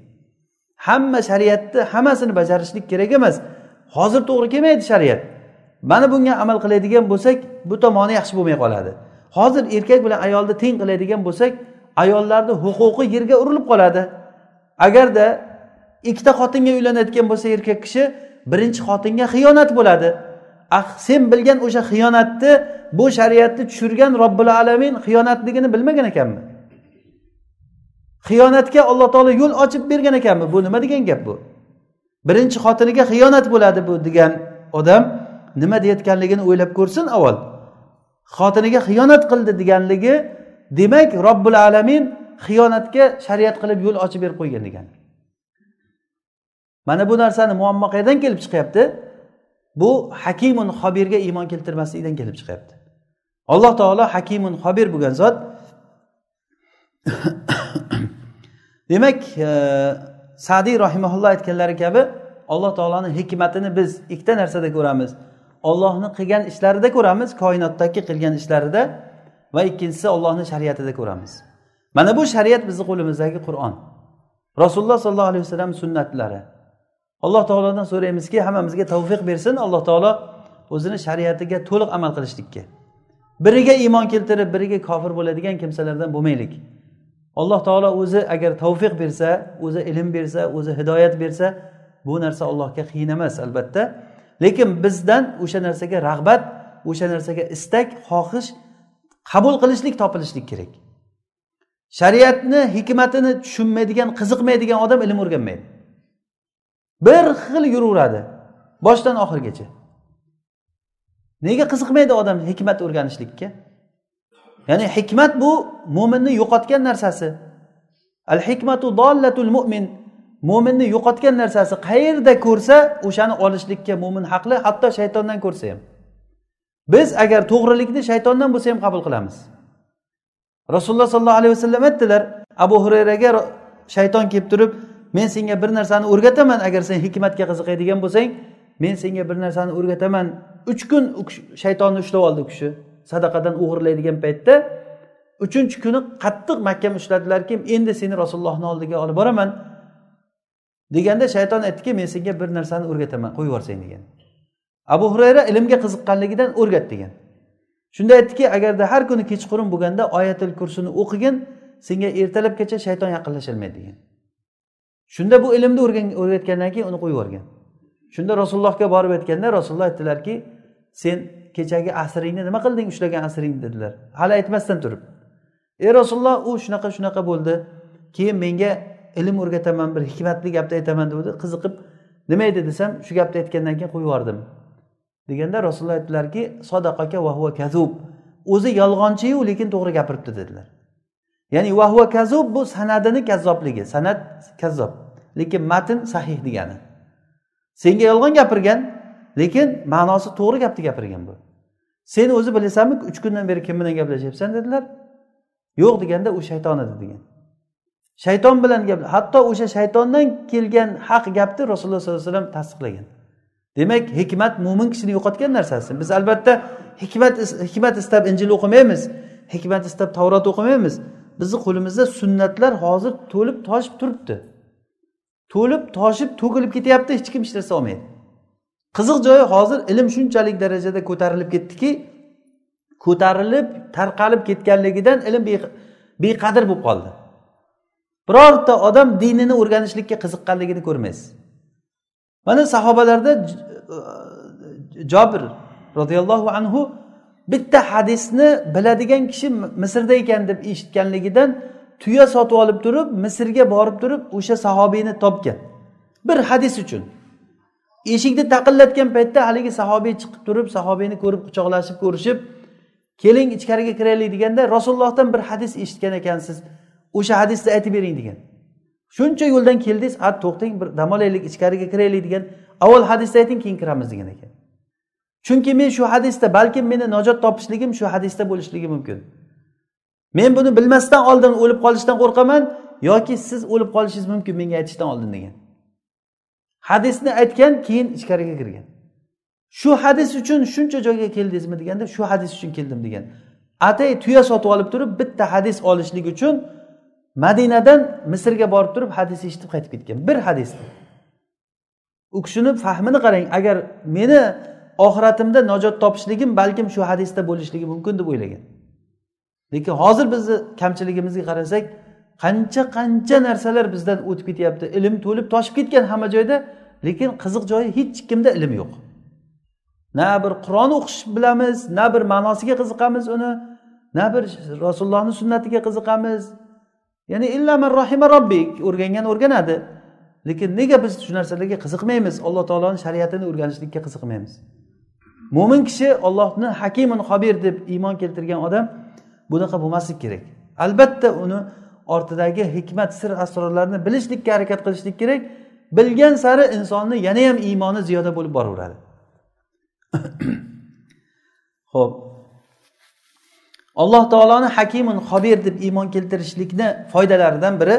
Speaker 1: hamma shariatni hammasini bajarishlik kerak emas hozir to'g'ri kelmaydi shariat mana bunga amal qiladigan bo'lsak bu tomoni yaxshi bo'lmay qoladi hozir erkak bilan ayolni teng qiladigan bo'lsak ayollarni huquqi yerga urilib qoladi agarda ikkita xotinga uylanayotgan bo'lsa erkak kishi birinchi xotinga xiyonat bo'ladi ah sen bilgan o'sha xiyonatni bu shariatni tushirgan robbil alamin xiyonatligini bilmagan ekanmi xiyonatga alloh taolo yo'l ochib bergan ekanmi bu nima degan gap bu birinchi xotiniga xiyonat bo'ladi bu degan odam nima deyayotganligini o'ylab ko'rsin avval xotiniga xiyonat qildi deganligi demak robbil alamin xiyonatga shariat qilib yo'l ochib berib qo'ygan degani mana bu narsani muammo qayerdan kelib chiqyapti bu hakimun xobirga iymon keltirmaslikdan kelib chiqyapti alloh taolo hakimun xobir bo'lgan zot demak e, sadiy rahimaulloh aytganlari kabi alloh taoloni hikmatini biz ikkita narsada ko'ramiz ollohni qilgan ishlarida ko'ramiz koinotdagi qilgan ishlarida va ikkinchisi ollohni shariatida ko'ramiz mana bu shariat bizni qo'limizdagi qur'on rasululloh sollallohu alayhi vasallam sunnatlari alloh taolodan so'raymizki hammamizga tavfiq bersin alloh taolo o'zini shariatiga to'liq amal qilishlikka biriga iymon keltirib biriga kofir bo'ladigan kimsalardan bo'lmaylik alloh taolo o'zi agar tavfiq bersa o'zi ilm bersa o'zi hidoyat bersa bu narsa allohga qiyin emas albatta lekin bizdan o'sha narsaga rag'bat o'sha narsaga istak xohish qabul qilishlik topilishlik kerak shariatni hikmatini tushunmaydigan qiziqmaydigan odam ilm o'rganmaydi bir xil yuraveradi boshidan oxirigacha nega qiziqmaydi odam hikmat o'rganishlikka ya'ni hikmat bu mo'minni yo'qotgan narsasi al hikmatu dollatul mo'min mo'minni yo'qotgan narsasi qayerda ko'rsa o'shani olishlikka mo'min haqli hatto shaytondan ko'rsa ham biz agar to'g'rilikni shaytondan bo'lsa ham qabul qilamiz rasululloh sollallohu alayhi vasallam aytdilar abu hurayraga shayton kelib turib men senga bir narsani o'rgataman agar sen hikmatga qiziqadigan bo'lsang men senga bir narsani o'rgataman uch kun shaytonni ushlab oldi u kishi sadaqadan o'g'irlaydigan paytda uchinchi kuni qattiq mahkam ushladilarki endi seni rasulullohni oldiga olib boraman deganda shayton aytdiki men senga bir narsani o'rgataman qo'yib yuborsang degan abu hurayra ilmga qiziqqanligidan o'rgat degan shunda aytdiki agarda har kuni kechqurun bo'lganda oyatil kursini o'qigin senga ertalabgacha shayton olmaydi degan shunda bu ilmni o'rgatgandan keyin uni qo'yib yuborgan shunda rasulullohga borib aytganda rasululloh aytdilarki sen kechagi asringni nima qilding ushlagan asringni dedilar hali aytmasdan turib ey rasululloh u shunaqa shunaqa bo'ldi keyin menga ilm o'rgataman bir hikmatli gapni aytaman dedi qiziqib nima edi desam shu gapni aytgandan keyin qo'yib yubordim deganda rasululloh aytdilarki sodaqaka va kazub o'zi yolg'onchiyu lekin to'g'ri gapiribdi dedilar ya'ni vahva kazub bu sanadini kazzobligi sanat kazzob lekin matn sahih degani senga yolg'on gapirgan lekin ma'nosi to'g'ri gapni gapirgan bu sen o'zi bilasanmi uch kundan beri kim bilan gaplashyapsan dedilar yo'q deganda u shayton edi degan shayton bilan gap hatto o'sha shaytondan kelgan haq gapni rasululloh sollallohu alayhi vasallam tasdiqlagan demak hikmat mo'min kishini yo'qotgan narsasi biz albatta hikmat hikmat istab injil o'qimaymiz hikmat istab tavrot o'qimaymiz bizni qo'limizda sunnatlar hozir to'lib toshib turibdi to'lib toshib to'kilib ketyapti hech kim hech narsa olmaydi qiziq joyi hozir ilm shunchalik darajada ko'tarilib ketdiki ko'tarilib tarqalib ketganligidan ilm beqadr bo'lib qoldi birorta odam dinini o'rganishlikka qiziqqanligini ko'rmaysiz mana sahobalarda jobir roziyallohu anhu bitta hadisni biladigan kishi misrda ekan deb eshitganligidan tuya sotib olib turib misrga borib turib o'sha sahobiyni topgan bir hadis uchun eshikni taqillatgan paytda haligi sahobiy chiqib turib sahobiyni ko'rib quchoqlashib ko'rishib keling ichkariga kiraylik deganda rasulullohdan bir hadis eshitgan ekansiz o'sha hadisni aytib bering degan shuncha yo'ldan keldingiz a to'xtang bir dam olaylik ichkariga kiraylik degan avval hadisni ayting keyin kiramiz degan ekan chunki men shu hadisda balkim meni najot topishligim shu hadisda bo'lishligi mumkin men buni bilmasdan oldin o'lib qolishdan qo'rqaman yoki siz o'lib qolishingiz mumkin menga aytishdan oldin degan hadisni aytgan keyin ichkariga kirgan shu hadis uchun shuncha joyga keldingizmi deganda shu hadis uchun keldim degan atay tuya sotib olib turib bitta hadis olishlik uchun madinadan misrga borib turib hadis eshitib qaytib ketgan bir hadisni u kishini fahmini qarang agar meni oxiratimda najot topishligim balkim shu hadisda bo'lishligi mumkin deb o'ylagan lekin hozir bizni kamchiligimizga qarasak qancha qancha narsalar bizdan o'tib ketyapti ilm to'lib toshib ketgan hamma joyda lekin qiziq joyi hech kimda ilm yo'q na bir qur'on o'qish bilamiz na bir ma'nosiga qiziqamiz uni na bir rasulullohni sunnatiga qiziqamiz ya'ni illaman rohima robbik o'rgangan o'rganadi lekin nega biz shu narsalarga qiziqmaymiz alloh taoloni shariatini o'rganishlikka qiziqmaymiz mo'min kishi ollohni hakimun xobir deb iymon keltirgan odam bunaqa bo'lmasligi kerak albatta uni ortidagi hikmat sir asrorlarni bilishlikka harakat qilishlik kerak bilgan sari insonni yana ham iymoni ziyoda bo'lib boraveradi ho'p alloh taoloni hakimun xobir deb iymon keltirishlikni foydalaridan biri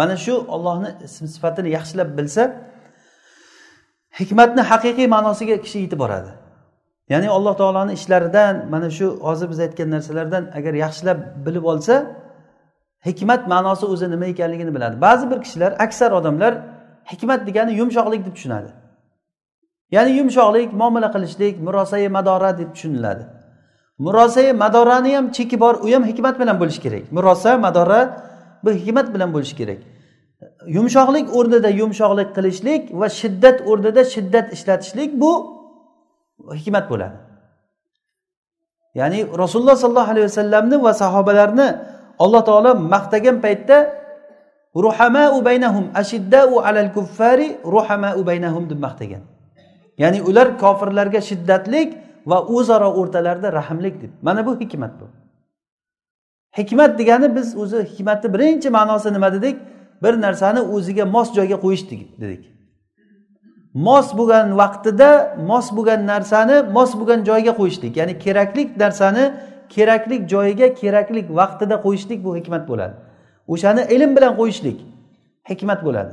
Speaker 1: mana shu ollohni ism sifatini yaxshilab bilsa hikmatni haqiqiy ma'nosiga kishi yetib boradi ya'ni alloh taoloni ishlaridan mana shu hozir biz aytgan narsalardan agar yaxshilab bilib olsa hikmat ma'nosi o'zi nima ekanligini biladi ba'zi bir kishilar aksar odamlar hikmat degani yumshoqlik deb tushunadi ya'ni yumshoqlik muomala qilishlik murosai madora deb tushuniladi murosai madorani ham cheki bor u ham hikmat bilan bo'lishi kerak murosa madora bu hikmat bilan bo'lishi kerak yumshoqlik o'rnida yumshoqlik qilishlik va shiddat o'rnida shiddat ishlatishlik bu hikmat bo'ladi ya'ni rasululloh sollallohu alayhi vasallamni va sahobalarni alloh taolo maqtagan paytda ruhamau baynahum ashiddau alal kuffari ruhamau baynahum deb maqtagan ya'ni ular kofirlarga shiddatlik va o'zaro o'rtalarida rahmlik deb mana bu hikmat bu hikmat degani biz o'zi hikmatni birinchi ma'nosi nima dedik bir narsani o'ziga mos joyga qo'yish dedik mos bo'lgan vaqtida mos bo'lgan narsani mos bo'lgan joyga qo'yishlik ya'ni keraklik narsani keraklik joyiga keraklik vaqtida qo'yishlik bu hikmat bo'ladi o'shani ilm bilan qo'yishlik hikmat bo'ladi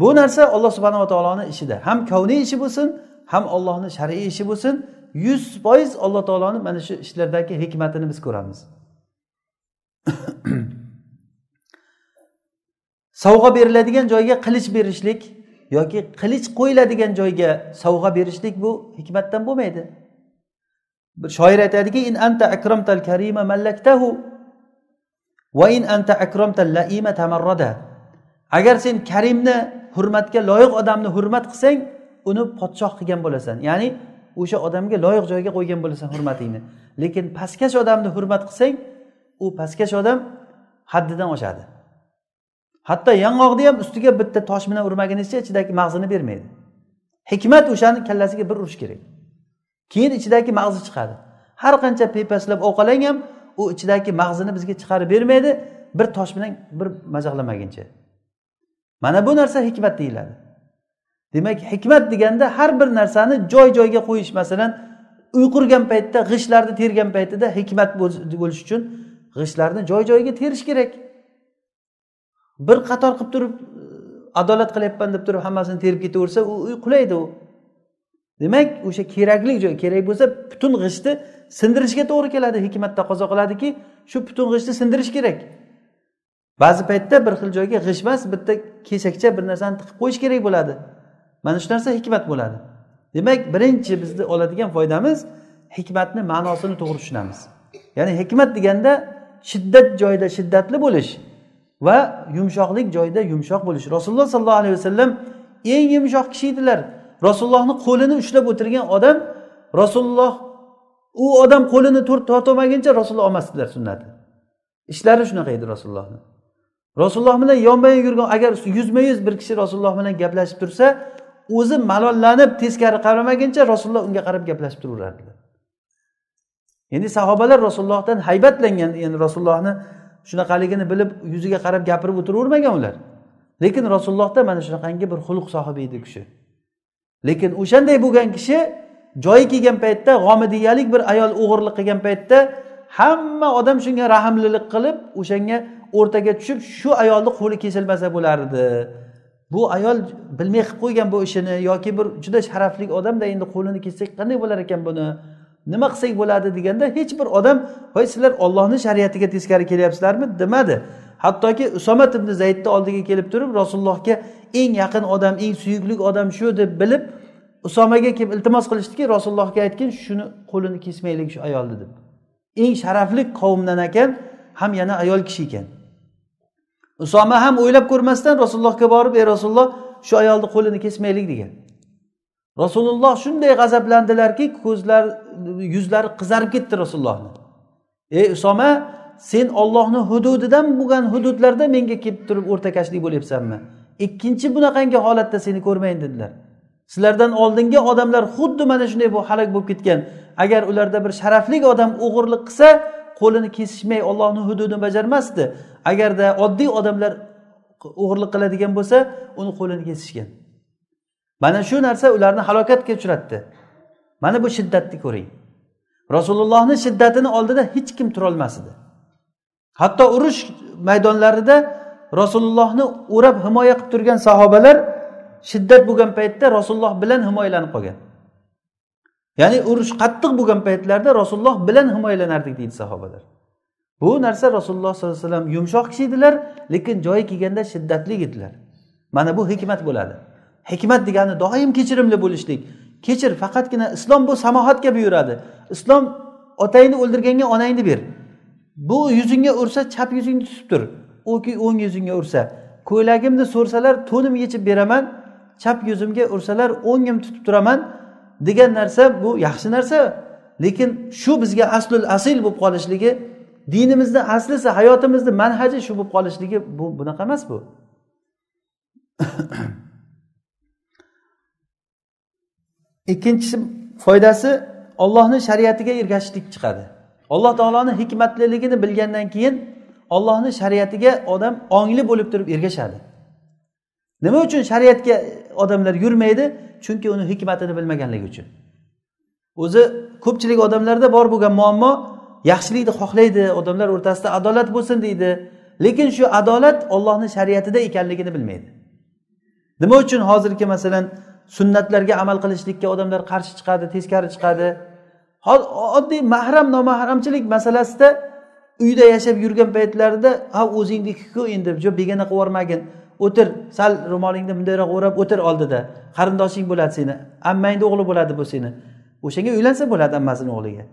Speaker 1: bu narsa alloh subhanava taoloni ishida ham kovniy ishi bo'lsin ham ollohni shar'iy ishi bo'lsin yuz foiz alloh taoloni mana shu ishlardagi hikmatini biz ko'ramiz sovg'a beriladigan joyga qilich berishlik yoki qilich qo'yiladigan joyga sovg'a berishlik bu hikmatdan bo'lmaydi bir shoir aytadiki in anta akramtal karima mallaktahu va in anta akramtal laima tamarrada agar sen karimni hurmatga loyiq odamni hurmat qilsang uni podshoh qilgan bo'lasan ya'ni o'sha odamga loyiq joyga qo'ygan bo'lasan hurmatingni lekin pastkash odamni hurmat qilsang u pastkash odam haddidan oshadi hatto yong'oqni ham ustiga bitta tosh bilan urmagunizcha ichidagi mag'zini bermaydi hikmat o'shani kallasiga bir urish kerak keyin ichidagi mag'zi chiqadi har qancha pepaslab ovqalang ham u ichidagi mag'zini bizga chiqarib bermaydi bir tosh bilan bir majaqlamaguncha mana bu narsa hikmat deyiladi demak hikmat deganda har bir narsani joy joyiga qo'yish masalan uyqurgan paytda g'ishtlarni tergan paytida hikmat bo'lishi uchun g'ishtlarni joy joyiga terish kerak bir qator qilib turib e, adolat qilyapman deb turib hammasini terib ketaversa u uy qulaydi u demak o'sha kerakli joy kerak bo'lsa butun g'ishtni sindirishga to'g'ri keladi hikmat taqozo qiladiki shu butun g'ishtni sindirish kerak ba'zi paytda bir xil joyga g'isht emas bitta kesakcha bir narsani tiqib qo'yish kerak bo'ladi mana shu narsa hikmat bo'ladi demak birinchi bizni oladigan foydamiz hikmatni ma'nosini to'g'ri tushunamiz ya'ni hikmat deganda shiddat joyida shiddatli bo'lish va yumshoqlik joyida yumshoq bo'lish rasululloh sollallohu alayhi vasallam eng yumshoq kishi edilar rasulullohni qo'lini ushlab o'tirgan odam rasululloh u odam qo'lini tortolmaguncha rasululloh olmasdilar sunnatni ishlari shunaqa edi rasulullohni rasululloh bilan yonma yon yurgan agar yuzma yuz bir kishi rasululloh bilan gaplashib tursa o'zi malollanib teskari qaramaguncha rasululloh unga qarab gaplashib turaverardilar ya'ni sahobalar rasulullohdan haybatlangan ya'ni rasulullohni shunaqaligini bilib yuziga qarab gapirib o'tiravermagan ular lekin rasulullohda mana shunaqangi bir xulq sohibi edi kishi lekin o'shanday bo'lgan kishi joyi kelgan paytda g'omidiyalik bir ayol o'g'irlik qilgan paytda hamma odam shunga rahmlilik qilib o'shanga o'rtaga tushib shu ayolni qo'li kesilmasa bo'lardi bu ayol bilmay qilib qo'ygan bu ishini yoki bir juda sharafli odamda endi qo'lini kessak qanday bo'lar ekan buni nima qilsak bo'ladi deganda hech bir odam hoy sizlar ollohni shariatiga teskari kelyapsizlarmi demadi hattoki usomat ibn zaydni oldiga kelib turib rasulullohga eng yaqin odam eng suyukli odam shu deb bilib usomaga kelib iltimos qilishdiki rasulullohga aytgin shuni qo'lini kesmaylik shu ayolni deb eng sharafli qavmdan ekan ham yana ayol kishi ekan usoma ham o'ylab ko'rmasdan rasulullohga borib ey rasululloh shu ayolni qo'lini kesmaylik degan rasululloh shunday g'azablandilarki ko'zlar yuzlari qizarib ketdi rasulullohni ey usoma sen ollohni hududidan bo'lgan hududlarda menga kelib turib o'rtakashlik bo'lyapsanmi ikkinchi bunaqangi holatda seni ko'rmayin dedilar sizlardan oldingi odamlar xuddi mana shunday halok bo'lib ketgan agar ularda bir sharafli odam o'g'irlik qilsa qo'lini kesishmay ollohni hududini bajarmasdi agarda oddiy odamlar o'g'irlik qiladigan bo'lsa uni qo'lini kesishgan mana shu narsa ularni halokatga uchratdi mana bu shiddatni ko'ring rasulullohni shiddatini oldida hech kim turolmas edi hatto urush maydonlarida rasulullohni o'rab himoya qilib turgan sahobalar shiddat bo'lgan paytda rasululloh bilan himoyalanib qolgan ya'ni urush qattiq bo'lgan paytlarda rasululloh bilan himoyalanardik deydi sahobalar bu narsa rasululloh sollallohu alayhi vasallam yumshoq kishi edilar lekin joyi kelganda shiddatli edilar mana bu hikmat bo'ladi hikmat degani doim kechirimli bo'lishlik kechir faqatgina islom bu samohatga buyuradi islom otangni o'ldirganga onangni ber bu yuzingga ursa chap yuzingni tutib tur oki o'ng yuzingga ursa ko'ylagimni so'rsalar to'nim yechib beraman chap yuzimga ursalar o'ngim tutib turaman degan narsa bu yaxshi narsa lekin shu bizga aslul asil bo'lib qolishligi dinimizni aslisi hayotimizni manhaji shu bo'lib qolishligi bu bunaqa emas bu ikkinchisi foydasi ollohni shariatiga ergashishlik chiqadi alloh taoloni hikmatliligini bilgandan keyin ollohni shariatiga odam ongli bo'lib turib ergashadi nima uchun shariatga odamlar yurmaydi chunki uni hikmatini bilmaganligi uchun o'zi ko'pchilik odamlarda bor bo'lgan muammo yaxshilikni xohlaydi odamlar o'rtasida adolat bo'lsin deydi lekin shu adolat ollohni shariatida ekanligini bilmaydi nima uchun hozirgi masalan sunnatlarga amal qilishlikka odamlar qarshi chiqadi teskari chiqadi oddiy mahram nomahramchilik masalasida uyda yashab yurgan paytlarida ha o'zingnikiku endi jo begona qilib yubormagin o'tir sal ro'molingni bundayroq o'rab o'tir oldida qarindoshing bo'ladi seni ammangni o'g'li bo'ladi bu seni o'shanga uylansa bo'ladi ammasini o'g'liga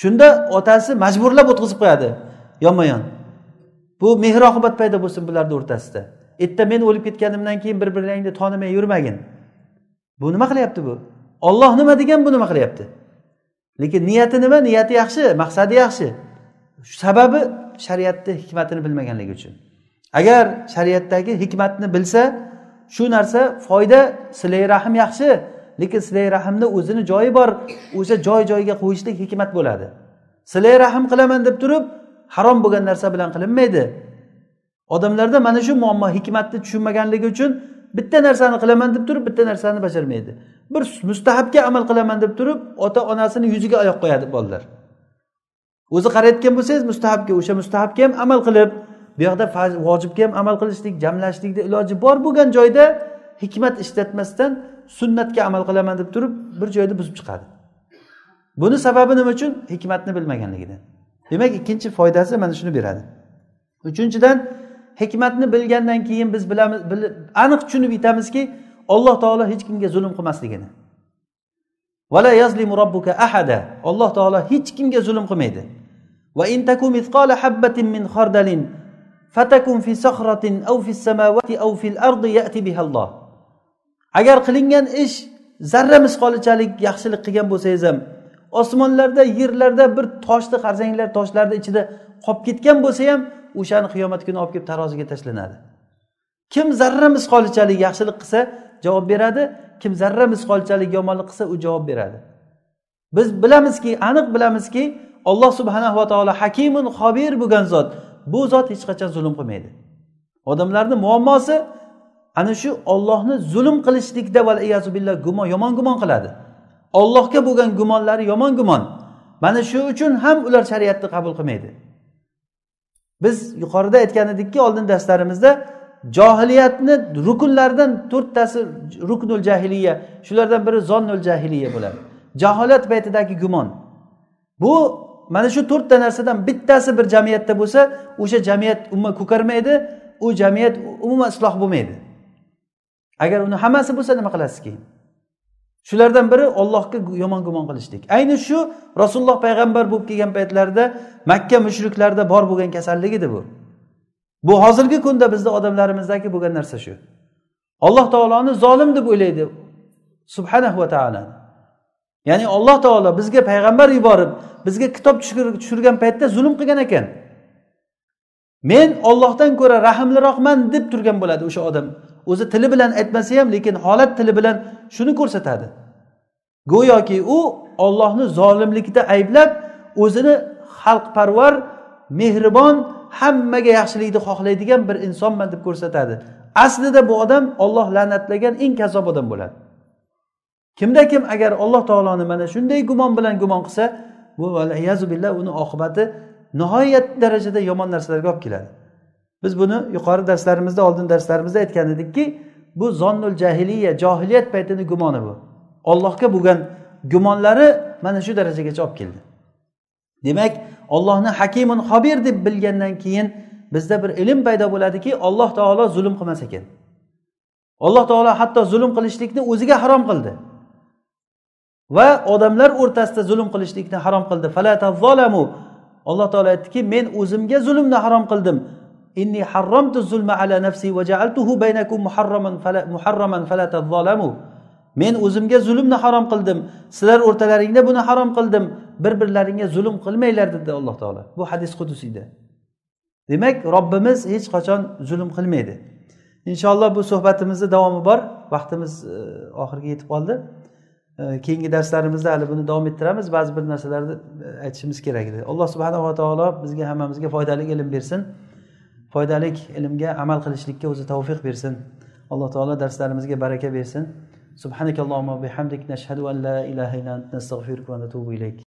Speaker 1: shunda otasi majburlab o'tkazib qo'yadi yonma yon bu mehr oqibat paydo bo'lsin bularni o'rtasida erta men o'lib ketganimdan keyin bir birlaringni tonimay yurmagin bu nima qilyapti bu olloh nima degan bu nima qilyapti lekin niyati nima niyati yaxshi maqsadi yaxshi sababi shariatni hikmatini bilmaganligi uchun agar shariatdagi hikmatni bilsa shu narsa foyda silay rahm yaxshi lekin silay rahmni o'zini joyi bor o'sha joy joyiga qo'yishlik hikmat bo'ladi silay rahm qilaman deb turib harom bo'lgan narsa bilan qilinmaydi odamlarda mana shu muammo hikmatni tushunmaganligi uchun bitta narsani qilaman deb turib bitta narsani bajarmaydi bir mustahabga amal qilaman deb turib ota onasini yuziga oyoq qo'yadi bolalar o'zi qarayotgan bo'lsangiz mustahabga o'sha mustahabga ham amal qilib bu yoqda vojibga ham amal qilishlik jamlashlikni iloji bor bo'lgan joyda hikmat ishlatmasdan sunnatga amal qilaman deb turib bir joyda buzib chiqadi buni sababi nima uchun hikmatni bilmaganligidan demak ikkinchi foydasi mana shuni beradi uchinchidan hikmatni bilgandan keyin biz bilamiz aniq tushunib yetamizki alloh taolo hech kimga zulm qilmasligini vala yazlimu robbuka ahada alloh taolo hech kimga zulm qilmaydi va intaku mithqala habbatin min khardalin fatakun fi sahratin aw fi samawati aw fil ardi ya'ti biha Alloh agar qilingan ish zarra misqolichalik yaxshilik qilgan bo'lsangiz ham osmonlarda yerlarda bir toshni qarsanglar toshlarni ichida qolib ketgan bo'lsa ham o'shani qiyomat kuni olib kelib taroziga tashlanadi kim zarra misqolichalik yaxshilik qilsa javob beradi kim zarra misqolchalik yomonlik qilsa u javob beradi biz bilamizki aniq bilamizki alloh subhanahu va taolo hakimun xobir bo'lgan zot bu zot hech qachon zulm qilmaydi odamlarni muammosi ana shu ollohni zulm qilishlikda billah gumon yomon gumon qiladi ollohga bo'lgan gumonlari yomon gumon mana shu uchun ham ular shariatni qabul qilmaydi biz yuqorida aytgan edikki oldin darslarimizda johiliyatni rukunlaridan to'rttasi ruknul jahiliya shulardan biri zonnul jahiliya bo'ladi jaholat paytidagi gumon bu mana shu to'rtta narsadan bittasi bir jamiyatda bo'lsa o'sha jamiyat umuman ko'karmaydi u jamiyat umuman isloh bo'lmaydi agar uni hammasi bo'lsa nima qilasiz keyin shulardan biri ollohga yomon gumon qilishlik ayni shu rasululloh payg'ambar bo'lib kelgan paytlarida makka mushriklarida bor bo'lgan kasallik edi bu bu hozirgi kunda bizni odamlarimizdagi bo'lgan narsa shu alloh taoloni zolim deb o'ylaydi subhanahu va taolo ya'ni alloh taolo bizga payg'ambar yuborib bizga kitob tushirgan paytda zulm qilgan ekan men ollohdan ko'ra rahmliroqman deb turgan bo'ladi o'sha odam o'zi tili bilan aytmasa ham lekin holat tili bilan shuni ko'rsatadi go'yoki u ollohni zolimlikda ayblab o'zini xalqparvar mehribon hammaga yaxshilikni xohlaydigan bir insonman deb ko'rsatadi aslida bu odam olloh la'natlagan eng kasob odam bo'ladi kimda kim agar alloh taoloni mana shunday gumon bilan gumon qilsa bu billah uni oqibati nihoyat darajada yomon narsalarga olib keladi biz buni yuqori darslarimizda oldin darslarimizda aytgan edikki bu zonnul jahiliya johiliyat paytini gumoni bu ollohga bo'lgan gumonlari mana shu darajagacha olib keldi demak ollohni hakimun xobir deb bilgandan keyin bizda bir ilm paydo bo'ladiki olloh taolo zulm qilmas ekan alloh taolo hatto zulm qilishlikni o'ziga harom qildi va odamlar o'rtasida zulm qilishlikni harom qildi alloh taolo aytdiki men o'zimga zulmni harom qildim inni harramtu zulma ala nafsi va ja'altuhu baynakum muharraman fala muharraman fala men o'zimga zulmni harom qildim sizlar o'rtalaringda buni harom qildim bir birlaringga zulm qilmanglar dedi alloh taolo bu hadis qudusiyda demak robbimiz hech qachon zulm qilmaydi inshaalloh bu suhbatimizni davomi bor vaqtimiz e, oxiriga yetib qoldi e, keyingi darslarimizda hali buni davom ettiramiz ba'zi bir narsalarni e, aytishimiz kerak edi alloh subhanava taolo bizga hammamizga foydali ilm bersin foydalik ilmga amal qilishlikka o'zi tavfiq bersin alloh taolo darslarimizga baraka bersin subhanakallohumma bihamdik nashhadu an la ilaha illa ant nastag'firuka va natubu ilayk